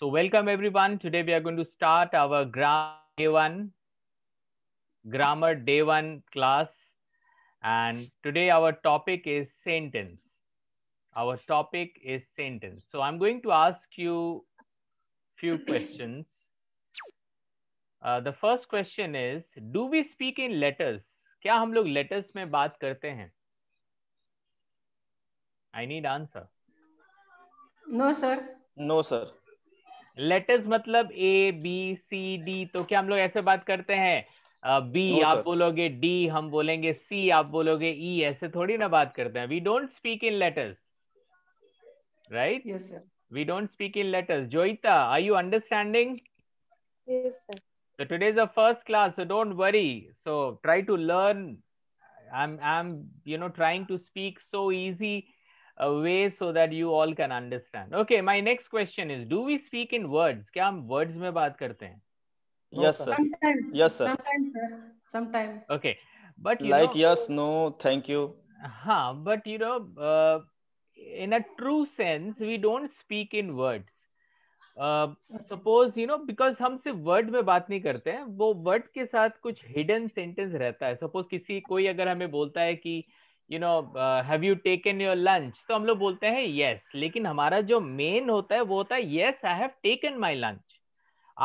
So welcome everyone. Today we are going to start our gram day one, grammar day one class. And today our topic is sentence. Our topic is sentence. So I'm going to ask you few questions. Uh, the first question is, do we speak in letters? क्या हम लोग letters में बात करते हैं I need answer no sir no letters मतलब A B C D तो क्या हम लोग ऐसे बात करते हैं बी uh, no, आप sir. बोलोगे डी हम बोलेंगे सी आप बोलोगे ई e, ऐसे थोड़ी ना बात करते हैं we don't speak in letters right we don't speak in letters Joita are you understanding yes today is today first class so don't worry so try to learn I am I am you know trying to speak so easy a way so that you all can understand. Okay, my next question is do we speak in words? kya hum words mein baat karte hain Yes, sir. Sometimes. Yes, sir. Sometimes, sir. Sometimes. Okay. But you like know, yes, no, thank you. ha Huh, but you know, uh, in a true sense, we don't speak in words. Suppose you know because हम सिर्फ word में बात नहीं करते हैं वो word के साथ कुछ हिडन सेंटेंस रहता है सपोज किसी कोई अगर हमें बोलता है कि uh, you know have you taken your lunch तो हम लोग बोलते हैं यस yes. लेकिन हमारा जो मेन होता है वो होता है yes I have taken my lunch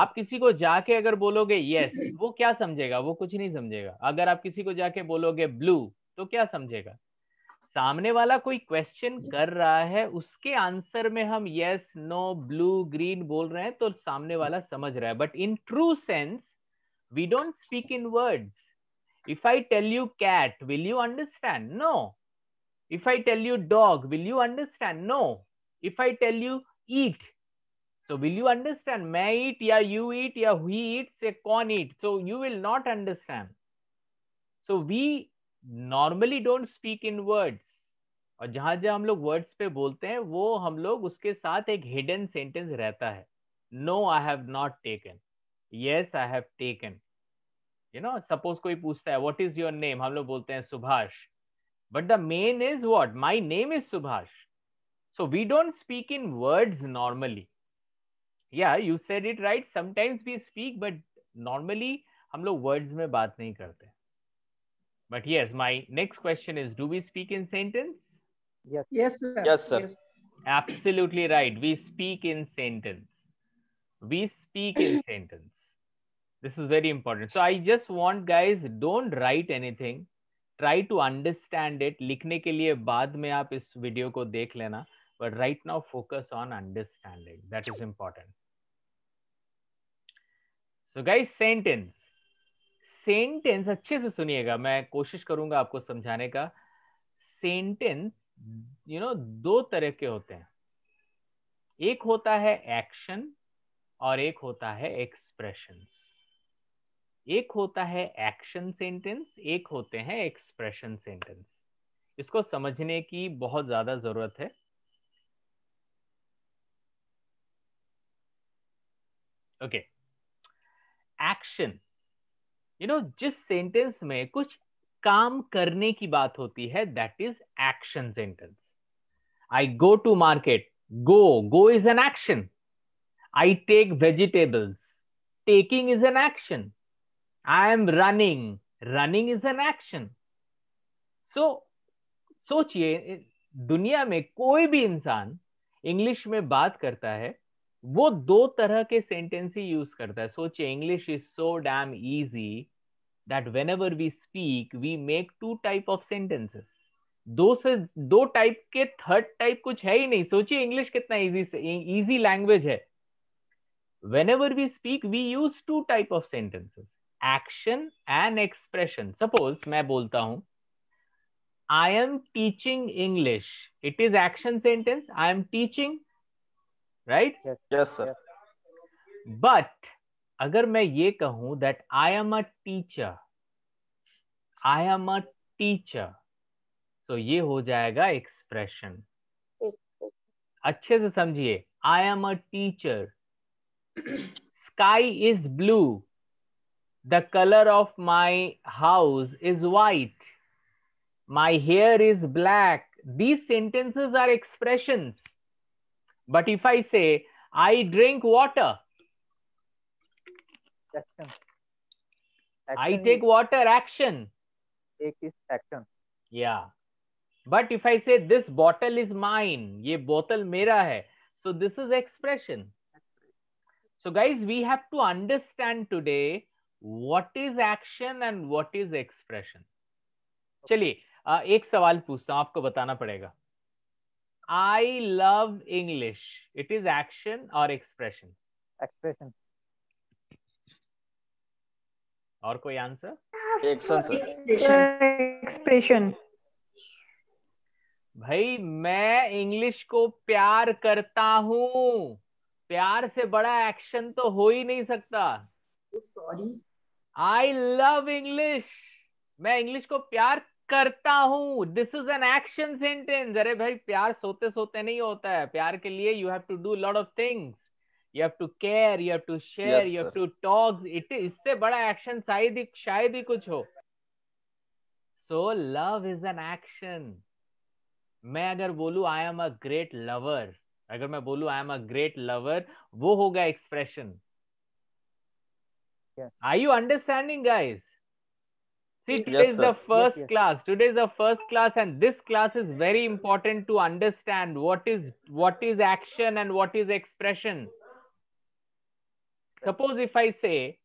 आप किसी को जाके अगर बोलोगे यस yes, वो क्या समझेगा वो कुछ नहीं समझेगा अगर आप किसी को जाके बोलोगे ब्लू तो क्या समझेगा सामने वाला कोई क्वेश्चन कर रहा है उसके आंसर में हम यस नो ब्लू ग्रीन बोल रहे हैं तो सामने वाला समझ रहा है but in true sense we don't speak in words If I tell you cat, will you understand? No. If I tell you dog, will you understand? No. If I tell you eat, so will you understand? May eat, yeah, you eat, yeah, we eat say con eat. So you will not understand. So we normally don't speak in words. और जहां जहां हम लोग words पे बोलते हैं वो हम लोग उसके साथ एक हिडन सेंटेंस रहता है no I have not taken yes I have taken you know suppose कोई पूछता है व्हाट इज योर नेम हम लोग बोलते हैं Subhash but the main is what my name is Subhash so we don't speak in words normally yeah you said it right sometimes we speak but normally हम लोग words में बात नहीं करते but yes my next question is do we speak in sentence yes yes sir absolutely right we speak in sentence we speak in sentence This is very important. So I just want guys, don't write anything. Try to understand it. likhne ke liye baad mein aap is video ko dekh lena but right now focus on understanding that is important so guys sentence sentence अच्छे से सुनिएगा मैं कोशिश करूंगा आपको समझाने का sentence you know दो तरह के होते हैं एक होता है एक्शन और एक होता है एक्सप्रेशंस एक होता है एक्शन सेंटेंस एक होते हैं एक्सप्रेशन सेंटेंस इसको समझने की बहुत ज्यादा जरूरत है ओके एक्शन यू नो जिस सेंटेंस में कुछ काम करने की बात होती है that is action sentence I go to market go go is an action I take vegetables taking is an action I am running running is an action so सोचिए दुनिया में कोई भी इंसान इंग्लिश में बात करता है वो दो तरह के सेंटेंस ही यूज करता है सोचिए English is so damn easy that whenever we speak we make two type of sentences दो से दो टाइप के थर्ड टाइप कुछ है ही नहीं सोचिए इंग्लिश कितना इजी इजी लैंग्वेज है whenever we speak we use two type of sentences action and expression suppose मैं बोलता हूं I am teaching English it is action sentence I am teaching right sir but अगर मैं ये कहूं that I am a teacher I am a teacher so ये हो जाएगा एक्सप्रेशन अच्छे से समझिए I am a teacher sky is blue The color of my house is white. My hair is black. These sentences are expressions. But if I say, I drink water, action. action I take water, action. Take is action. Yeah. But if I say, this bottle is mine, ye bottle mera hai. So this is expression. So guys, we have to understand today what is action and what is expression चलिए एक सवाल पूछता हूं आपको बताना पड़ेगा I love English it is action और expression expression और कोई आंसर एक्सप्रेशन भाई मैं इंग्लिश को प्यार करता हूं प्यार से बड़ा एक्शन तो हो ही नहीं सकता sorry oh, I love English मैं इंग्लिश को प्यार करता हूं this is an action sentence अरे भाई प्यार सोते सोते नहीं होता है प्यार के लिए you have to do lot of things you have to care you have to share you have to talk it इससे बड़ा एक्शन शायद ही शायद ही कुछ हो so love is an action मैं अगर बोलू I am a great lover अगर मैं बोलू I am a great lover वो होगा expression Are you understanding, guys? See, today yes, is the first yes, yes. class. Today is the first class, and this class is very important to understand what is what is action and what is expression. Suppose if I say,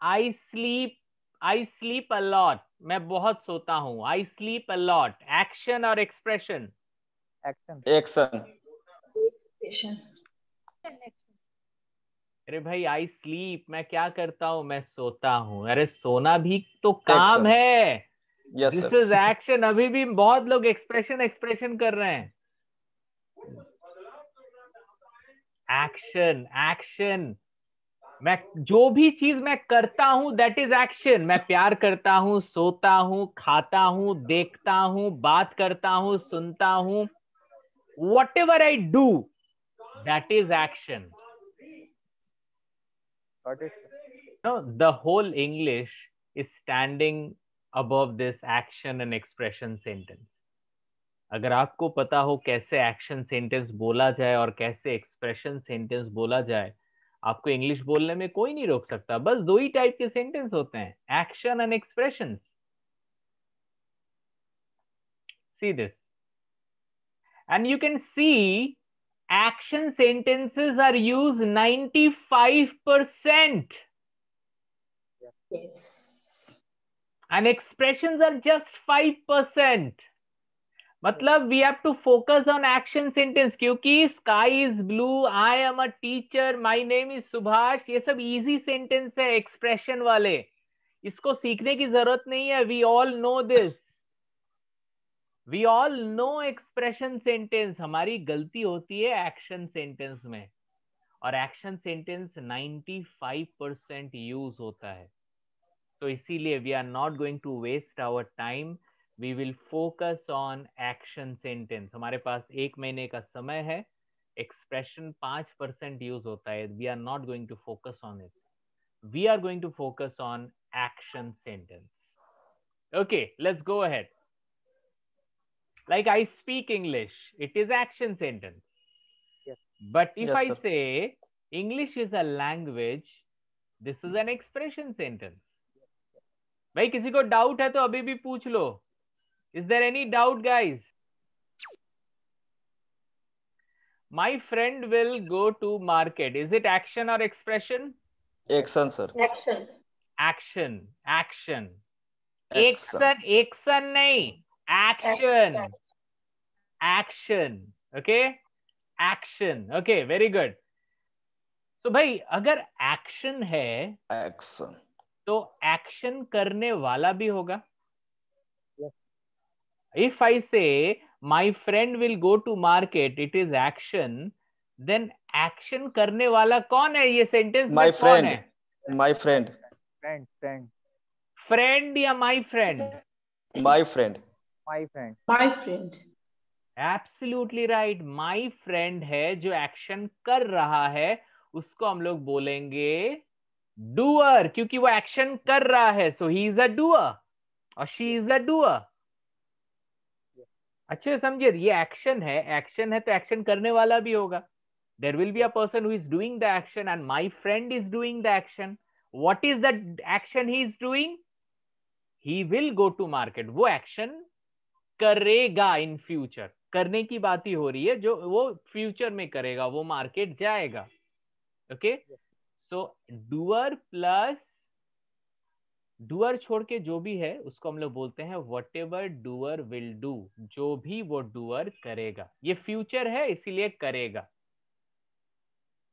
I sleep, I sleep a lot. मैं बहुत सोता हूँ. I sleep a lot. Action or expression? Action. Action. Action. अरे भाई I sleep मैं क्या करता हूँ मैं सोता हूँ अरे सोना भी तो काम yes, है दिस इज एक्शन अभी भी बहुत लोग एक्सप्रेशन एक्सप्रेशन कर रहे हैं एक्शन एक्शन मैं जो भी चीज मैं करता हूं दैट इज एक्शन मैं प्यार करता हूं सोता हूं खाता हूं देखता हूं बात करता हूं सुनता हूं whatever I do that is action got it no the whole english is standing above this action and expression sentence अगर आपको पता हो कैसे एक्शन सेंटेंस बोला जाए और कैसे एक्सप्रेशन सेंटेंस बोला जाए आपको इंग्लिश बोलने में कोई नहीं रोक सकता बस दो ही टाइप के सेंटेंस होते हैं action and expression see this and you can see action are use ninety five percent and expression are just five percent मतलब we have to focus on action sentence क्योंकि sky is blue I am a teacher my name is Subhash ये सब easy sentence है expression वाले इसको सीखने की जरूरत नहीं है we all know this we all know expression sentence हमारी गलती होती है एक्शन सेंटेंस में और एक्शन सेंटेंस 95 परसेंट यूज होता है तो इसीलिए we are not going to waste our time we will focus on action sentence हमारे पास एक महीने का समय है एक्सप्रेशन पांच परसेंट यूज होता है we are not going to focus on it we are going to focus on action sentence okay let's go ahead like i speak english it is action sentence yes. but if i say english is a language this is an expression sentence bhai kisi ko doubt hai to abhi bhi pooch lo is there any doubt guys my friend will go to market is it action or expression action sir action action action action action action action action action okay action okay very good so भाई अगर action है action तो action करने वाला भी होगा yes. if I say my friend will go to market it is action then action करने वाला कौन है ये sentence my friend है? my friend friend friend friend या my friend my friend my friend my friend absolutely right my friend है जो action कर रहा है उसको हम लोग बोलेंगे डूअर क्योंकि वो एक्शन कर रहा है so he is a doer और शी इज अ डूअर अच्छे समझे ये एक्शन है एक्शन है तो एक्शन करने वाला भी होगा there will be a person who is doing the action and my friend is doing the action what is the action he is doing he will go to market वो एक्शन करेगा in future करने की बात ही हो रही है जो वो फ्यूचर में करेगा वो मार्केट जाएगा okay so doer plus doer छोड़ के जो भी है उसको हम लोग बोलते हैं whatever doer will do जो भी वो डूअर करेगा ये फ्यूचर है इसीलिए करेगा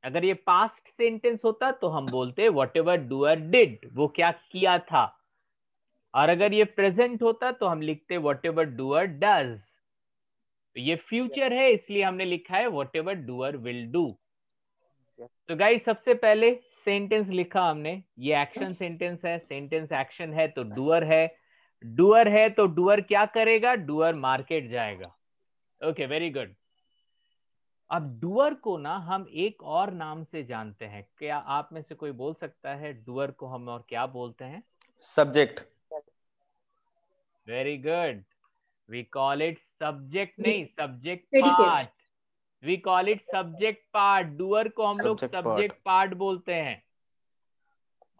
अगर ये पास्ट सेंटेंस होता तो हम बोलते वट एवर डूअर डिड वो क्या किया था और अगर ये प्रेजेंट होता तो हम लिखते वॉट एवर डूअर डज ये फ्यूचर है इसलिए हमने लिखा है whatever doer will do तो गाइस सबसे पहले सेंटेंस लिखा हमने ये एक्शन सेंटेंस है सेंटेंस एक्शन है तो डूअर है डूअर है तो डूअर क्या करेगा डूअर मार्केट जाएगा ओके वेरी गुड अब डुअर को ना हम एक और नाम से जानते हैं क्या आप में से कोई बोल सकता है डुअर को हम और क्या बोलते हैं subject very good we call it subject नहीं subject part we call it subject part doer को हम लोग सब्जेक्ट पार्ट बोलते हैं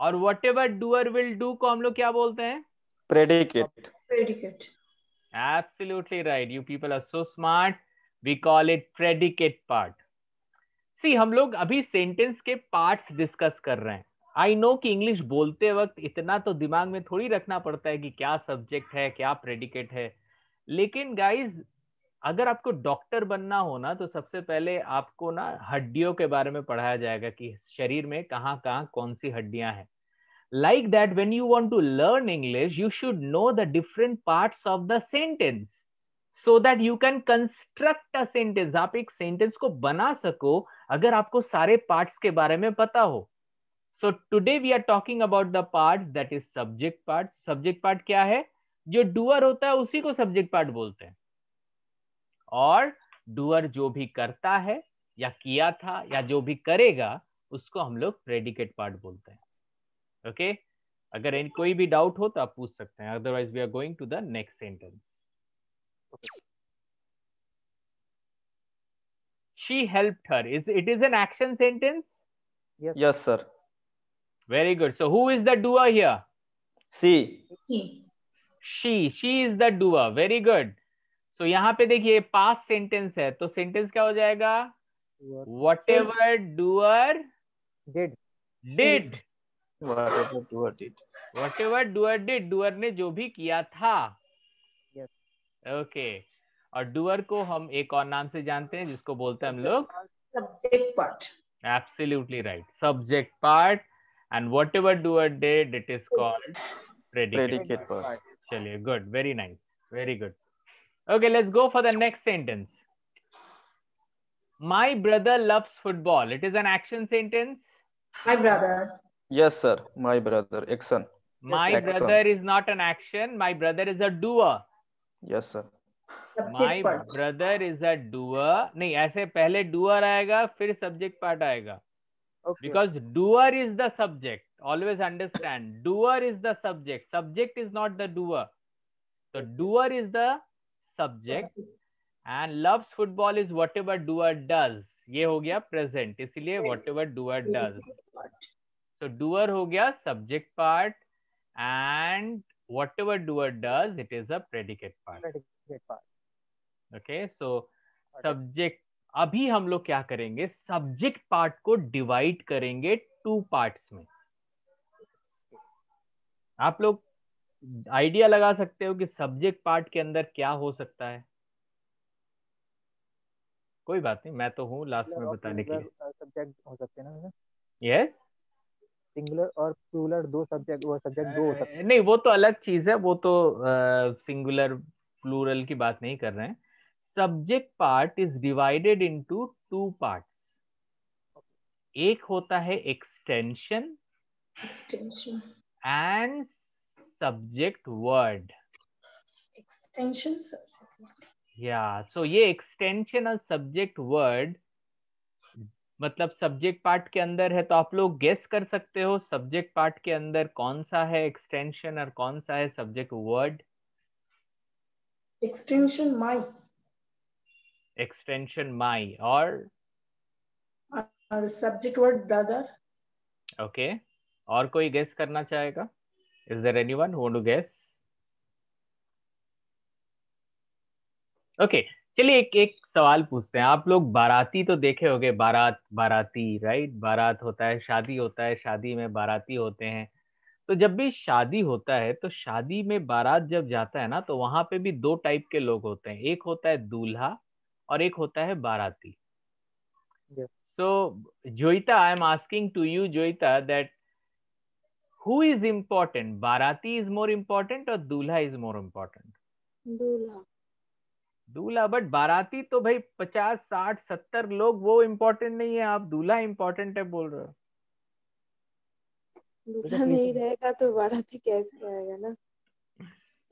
और whatever doer will do को हम लोग क्या बोलते हैं predicate predicate absolutely right you people are so smart we call it predicate part see हम लोग अभी सेंटेंस के पार्ट्स डिस्कस कर रहे हैं आई नो कि इंग्लिश बोलते वक्त इतना तो दिमाग में थोड़ी रखना पड़ता है कि क्या सब्जेक्ट है क्या प्रेडिकेट है लेकिन गाइज अगर आपको डॉक्टर बनना हो ना तो सबसे पहले आपको ना हड्डियों के बारे में पढ़ाया जाएगा कि शरीर में कहाँ कहाँ कौन सी हड्डियां हैं like that when you want to learn English you should know the different part of the sentence so that you can construct a sentence आप एक सेंटेंस को बना सको अगर आपको सारे पार्ट्स के बारे में पता हो so today we are talking about the part that is subject part subject part क्या है जो डूअर होता है उसी को सब्जेक्ट पार्ट बोलते हैं और डूअर जो भी करता है या किया था या जो भी करेगा उसको हम लोग प्रेडिकेट पार्ट बोलते हैं ओके okay? अगर कोई भी डाउट हो तो आप पूछ सकते हैं otherwise we are going to the next sentence she help her is it is an action sentence yes sir Very good. So who is the doer here? She. She. She is the doer. Very good. So yahan pe dekhiye past sentence hai to sentence kya ho jayega whatever doer did did did whatever doer did doer ने जो भी किया था okay yes. okay. और doer को हम एक और नाम से जानते हैं जिसको बोलते हैं हम लोग subject part absolutely right subject part and whatever do I did it is called predicate, predicate verb. Chaliye, good very nice very good okay let's go for the next sentence my brother loves football it is an action sentence my brother yes sir my brother action my brother is not an action my brother is a doer yes sir my brother is a doer No, ऐसे पहले doer आएगा फिर subject part आएगा Okay. Because doer is the subject. Always understand. doer is the subject. Subject is not the doer. So doer is the subject. And loves football is whatever doer does. ये हो गया present. इसलिए whatever doer does. So doer हो गया subject part and whatever doer does, it is a predicate part. Predicate part. Okay. So subject अभी हम लोग क्या करेंगे सब्जेक्ट पार्ट को डिवाइड करेंगे टू पार्ट्स में आप लोग आइडिया लगा सकते हो कि सब्जेक्ट पार्ट के अंदर क्या हो सकता है कोई बात नहीं मैं तो हूँ लास्ट में बताने के लिए सब्जेक्ट हो सकते हैं ना यस सिंगुलर और प्लूरल दो सब्जेक्ट वो सब्जेक्ट दो हो सकते हैं नहीं वो तो अलग चीज है वो तो सिंगुलर प्लूरल की बात नहीं कर रहे हैं subject part is divided into two parts एक होता है extension extension and subject word extension या सो ये एक्सटेंशन और सब्जेक्ट वर्ड मतलब सब्जेक्ट पार्ट के अंदर है तो आप लोग गेस कर सकते हो सब्जेक्ट पार्ट के अंदर कौन सा है एक्सटेंशन और कौन सा है सब्जेक्ट वर्ड एक्सटेंशन माइक extension my or subject word brother okay और कोई गेस करना चाहेगा is there anyone who to guess okay चलिए एक एक सवाल पूछते हैं आप लोग बाराती तो देखे होंगे बारात बाराती राइट बारात होता है शादी होता है शादी में बाराती होते हैं तो जब भी शादी होता है तो शादी में बारात जब जाता है ना तो वहां पे भी दो टाइप के लोग होते हैं एक होता है दूल्हा और एक होता है बाराती so Joita I am asking to you Joita that who is important बाराती इज मोर इम्पोर्टेंट और दूल्हा इज मोर इम्पोर्टेंट दूल्हा दूल्हा बट बाराती तो भाई पचास साठ सत्तर लोग वो इम्पोर्टेंट नहीं है आप दूल्हा इम्पोर्टेंट है बोल रहे हो दूल्हा नहीं रहेगा तो बाराती कैसे आएगा ना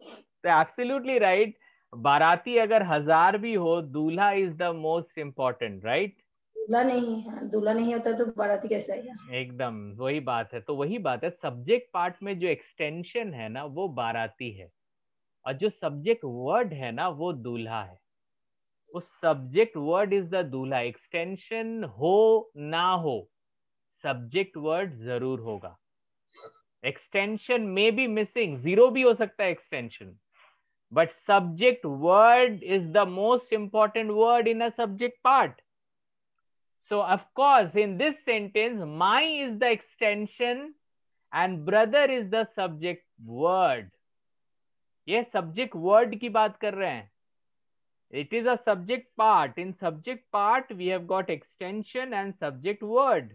तो एब्सोल्युटली राइट बाराती अगर हजार भी हो दूल्हा is the most important right दूल्हा नहीं है दूल्हा नहीं होता तो बाराती कैसे आएगा एकदम वही बात है तो वही बात है सब्जेक्ट पार्ट में जो एक्सटेंशन है ना वो बाराती है और जो सब्जेक्ट वर्ड है ना वो दूल्हा है वो सब्जेक्ट वर्ड इज द दूल्हा एक्सटेंशन हो ना हो सब्जेक्ट वर्ड जरूर होगा एक्सटेंशन में भी मिसिंग जीरो भी हो सकता है extension But subject word is the most important word in a subject part. So, of course, in this sentence, my is the extension and brother is the subject word. ये subject word की बात कर रहे It is a subject part. In subject part, we have got extension and subject word.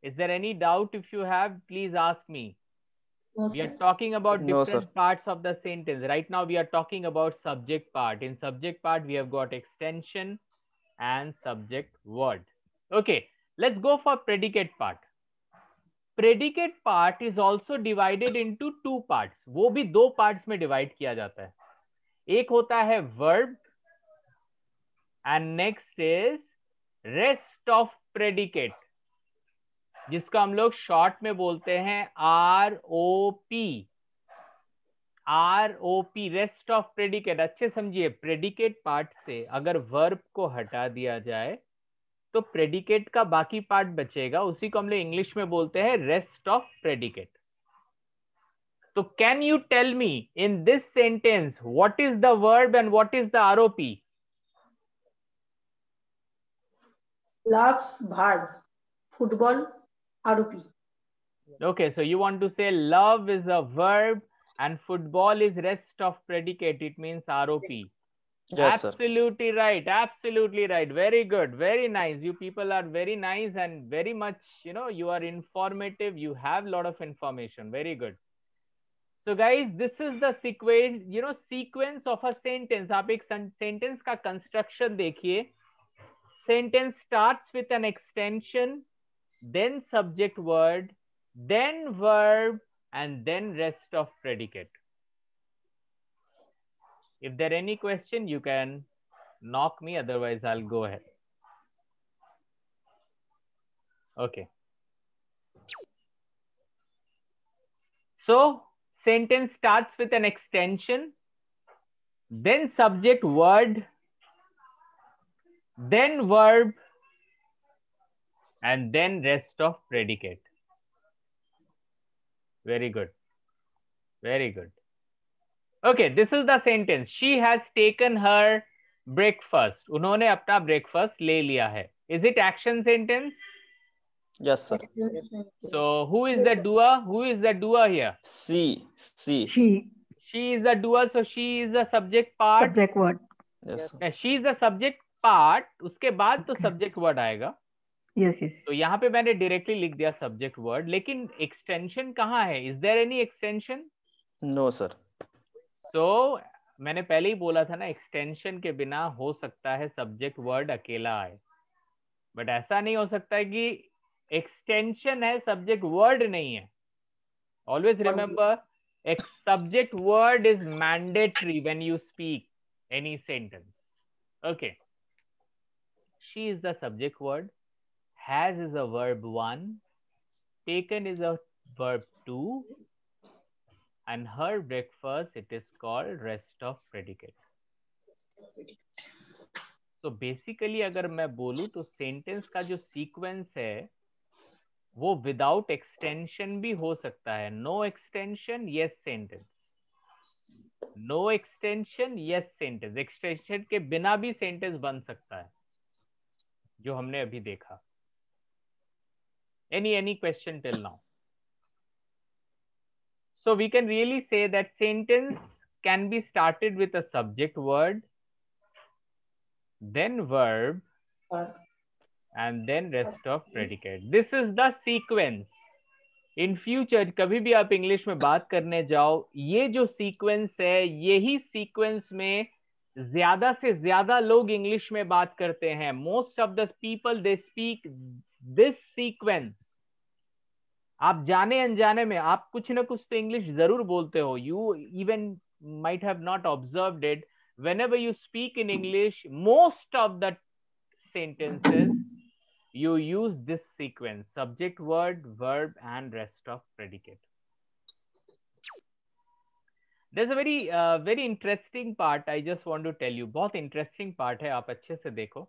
Is there any doubt? If you have, please ask me. No, we are talking about no, different sir. parts of the sentence. Right now, we are talking about subject part. In subject part, we have got extension and subject word. Okay, let's go for predicate part. Predicate part is also divided into two parts. wo bhi do parts mein divide kiya jata hai ek hota hai verb and next is rest of predicate. जिसका हम लोग short में बोलते हैं R O P R O P rest of predicate अच्छे समझिए predicate part से अगर वर्ब को हटा दिया जाए तो प्रेडिकेट का बाकी पार्ट बचेगा उसी को हम लोग इंग्लिश में बोलते हैं रेस्ट ऑफ प्रेडिकेट तो can you tell me in this sentence what is the verb and what is the R O P loves भाड football ROP. Okay, so you want to say love is a verb and football is rest of predicate. It means ROP. Yes, Absolutely sir. right. Absolutely right. Very good. Very nice. You people are very nice and very much, you know, you are informative. You have a lot of information. Very good. So guys, this is the sequence, you know, sequence of a sentence. आप एक sentence का construction देखिए. Sentence starts with an extension then subject word, then verb, and then rest of predicate. If there any question, you can knock me, otherwise I'll go ahead. Okay. So sentence starts with an extension, then subject word, then verb, and then rest of predicate. Very good. Very good. Okay, this is the sentence. She has taken her breakfast. unhone apna breakfast le liya hai Is it action sentence? Yes, sir. Yes, sir. So who is yes, the doer? Who is the doer here? She. She. She. She is a doer, so she is a subject part. Subject word. Yes. Sir. She is a subject part. uske baad to subject word aayega yes yes तो यहाँ पे मैंने directly लिख दिया subject word लेकिन extension कहाँ है is there any extension no sir so मैंने पहले ही बोला था ना एक्सटेंशन के बिना हो सकता है सब्जेक्ट वर्ड अकेला आए बट ऐसा नहीं हो सकता है कि एक्सटेंशन है सब्जेक्ट वर्ड नहीं है always remember subject word is mandatory when you speak any sentence okay she is the subject word has is a verb one, taken is a verb two, and her breakfast it is called rest of predicate. तो basically अगर मैं बोलूं तो sentence का जो sequence है वो without extension भी हो सकता है no extension yes sentence no extension yes sentence extension के बिना भी सेंटेंस बन सकता है जो हमने अभी देखा any any question till now so we can really say that sentence can be started with a subject word then verb and then rest of predicate this is the sequence in future कभी भी आप English में बात करने जाओ ये जो sequence है यही सीक्वेंस में ज्यादा से ज्यादा लोग इंग्लिश में बात करते हैं most of the people they speak this sequence आप जाने अनजाने में आप कुछ ना कुछ तो इंग्लिश जरूर बोलते हो you even might have not observe it whenever you speak in English most of the sentences you use this sequence subject word verb and rest of predicate There's a very uh, very interesting part I just want to tell you. बहुत interesting part है आप अच्छे से देखो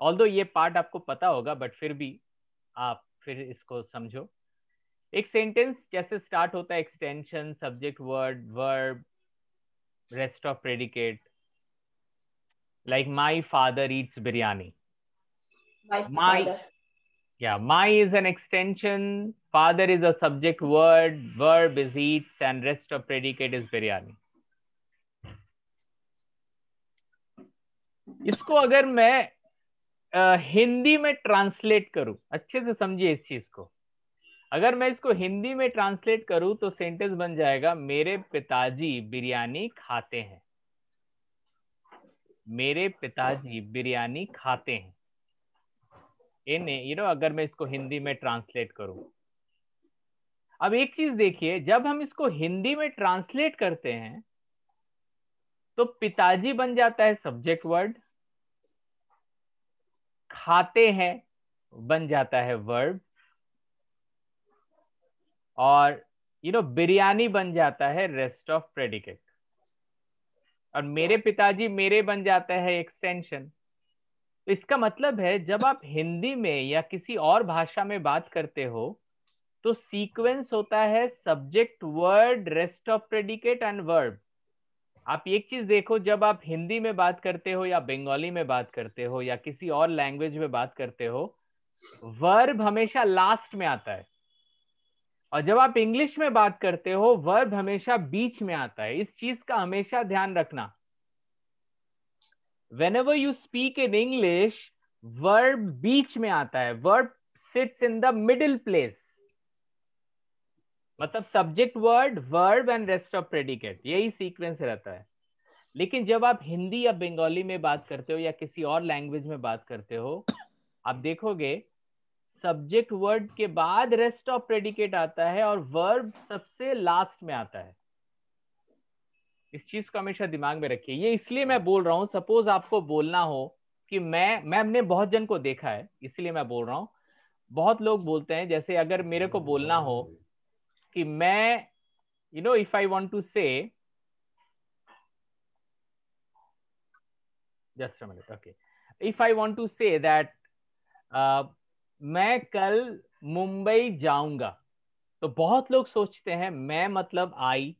all दो ये part आपको पता होगा बट फिर भी आप फिर इसको समझो एक सेंटेंस जैसे स्टार्ट होता है extension subject word verb rest of predicate like my father eats biryani my yeah my is an extension father is a subject word verb is eats and rest of predicate is biryani इसको अगर मैं हिंदी में translate करूं अच्छे से समझिए इस चीज को अगर मैं इसको हिंदी में ट्रांसलेट करूं तो सेंटेंस बन जाएगा मेरे पिताजी बिरयानी खाते हैं मेरे पिताजी बिरयानी खाते हैं इन यू नो अगर मैं इसको हिंदी में ट्रांसलेट करूं अब एक चीज देखिए जब हम इसको हिंदी में ट्रांसलेट करते हैं तो पिताजी बन जाता है सब्जेक्ट वर्ड खाते हैं बन जाता है वर्ब और यू नो बिरयानी बन जाता है रेस्ट ऑफ प्रेडिकेट और मेरे पिताजी मेरे बन जाता है एक्सटेंशन तो इसका मतलब है जब आप हिंदी में या किसी और भाषा में बात करते हो तो सीक्वेंस होता है subject word rest of predicate and verb आप एक चीज देखो जब आप हिंदी में बात करते हो या बंगाली में बात करते हो या किसी और लैंग्वेज में बात करते हो वर्ब हमेशा लास्ट में आता है और जब आप इंग्लिश में बात करते हो वर्ब हमेशा बीच में आता है इस चीज का हमेशा ध्यान रखना whenever you speak in English verb बीच में आता है verb sits in the middle place मतलब subject word verb and rest of predicate यही सीक्वेंस रहता है लेकिन जब आप हिंदी या बंगाली में बात करते हो या किसी और लैंग्वेज में बात करते हो आप देखोगे सब्जेक्ट वर्ड के बाद रेस्ट ऑफ प्रेडिकेट आता है और वर्ब सबसे लास्ट में आता है इस चीज को हमेशा दिमाग में रखिए ये इसलिए मैं बोल रहा हूं सपोज आपको बोलना हो कि मैं मैं हमने बहुत जन को देखा है इसलिए मैं बोल रहा हूँ बहुत लोग बोलते हैं जैसे अगर मेरे को बोलना हो कि मैं you know if I want to say just minute okay if I i to say that मैं कल मुंबई जाऊंगा तो बहुत लोग सोचते हैं मैं मतलब आई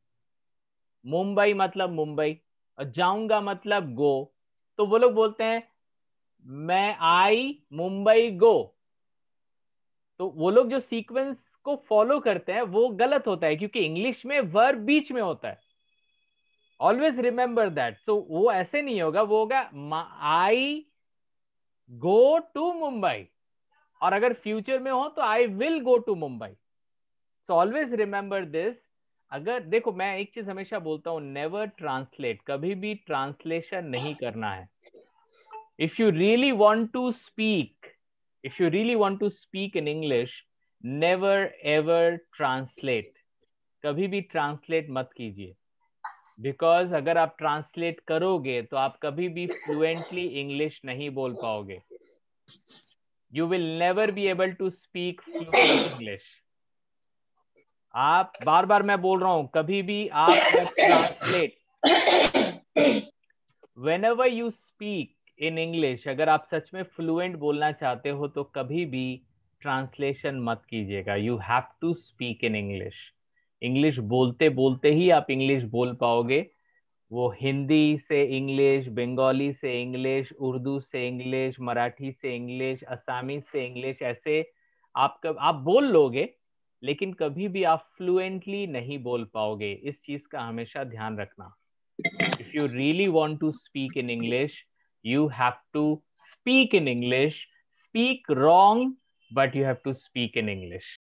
मुंबई मतलब मुंबई और जाऊंगा मतलब गो तो वो लोग बोलते हैं मैं आई मुंबई गो तो वो लोग जो सीक्वेंस को फॉलो करते हैं वो गलत होता है क्योंकि इंग्लिश में वर्ब बीच में होता है ऑलवेज रिमेंबर दैट सो वो ऐसे नहीं होगा वो होगा आई गो टू मुंबई और अगर फ्यूचर में हो तो I will go to Mumbai so always remember this अगर देखो मैं एक चीज हमेशा बोलता हूं नेवर ट्रांसलेट कभी भी ट्रांसलेशन नहीं करना है if you really want to speak if you really want to speak in English never ever translate कभी भी ट्रांसलेट मत कीजिए बिकॉज अगर आप ट्रांसलेट करोगे तो आप कभी भी फ्लुएंटली इंग्लिश नहीं बोल पाओगे you will never be able to speak fluent English आप बार बार मैं बोल रहा हूं कभी भी आप translate whenever you speak in English अगर आप सच में फ्लुएंट बोलना चाहते हो तो कभी भी ट्रांसलेशन मत कीजिएगा you have to speak in English English बोलते बोलते ही आप इंग्लिश बोल पाओगे वो हिंदी से इंग्लिश बंगाली से इंग्लिश उर्दू से इंग्लिश मराठी से इंग्लिश असामी से इंग्लिश ऐसे आप कब आप बोल लोगे लेकिन कभी भी आप फ्लुएंटली नहीं बोल पाओगे इस चीज का हमेशा ध्यान रखना if you really want to speak in English you have to speak in English speak wrong but you have to speak in English.